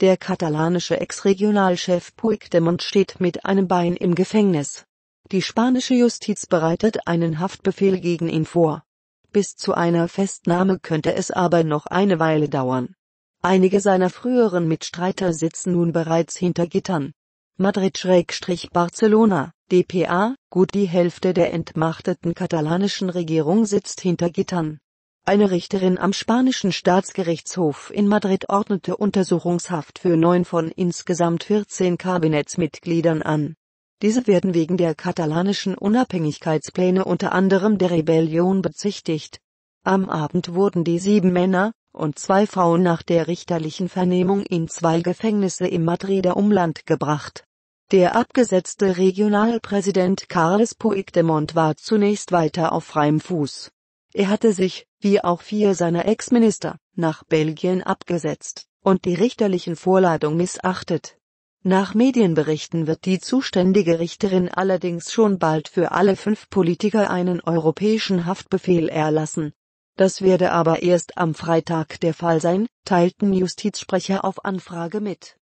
Der katalanische Ex-Regionalchef Puigdemont steht mit einem Bein im Gefängnis. Die spanische Justiz bereitet einen Haftbefehl gegen ihn vor. Bis zu einer Festnahme könnte es aber noch eine Weile dauern. Einige seiner früheren Mitstreiter sitzen nun bereits hinter Gittern. Madrid-Barcelona, DPA, gut die Hälfte der entmachteten katalanischen Regierung sitzt hinter Gittern. Eine Richterin am spanischen Staatsgerichtshof in Madrid ordnete Untersuchungshaft für neun von insgesamt 14 Kabinettsmitgliedern an. Diese werden wegen der katalanischen Unabhängigkeitspläne unter anderem der Rebellion bezichtigt. Am Abend wurden die sieben Männer und zwei Frauen nach der richterlichen Vernehmung in zwei Gefängnisse im Madrider Umland gebracht. Der abgesetzte Regionalpräsident Carles Puigdemont war zunächst weiter auf freiem Fuß. Er hatte sich, wie auch vier seiner Ex-Minister, nach Belgien abgesetzt und die richterlichen Vorladungen missachtet. Nach Medienberichten wird die zuständige Richterin allerdings schon bald für alle fünf Politiker einen europäischen Haftbefehl erlassen. Das werde aber erst am Freitag der Fall sein, teilten Justizsprecher auf Anfrage mit.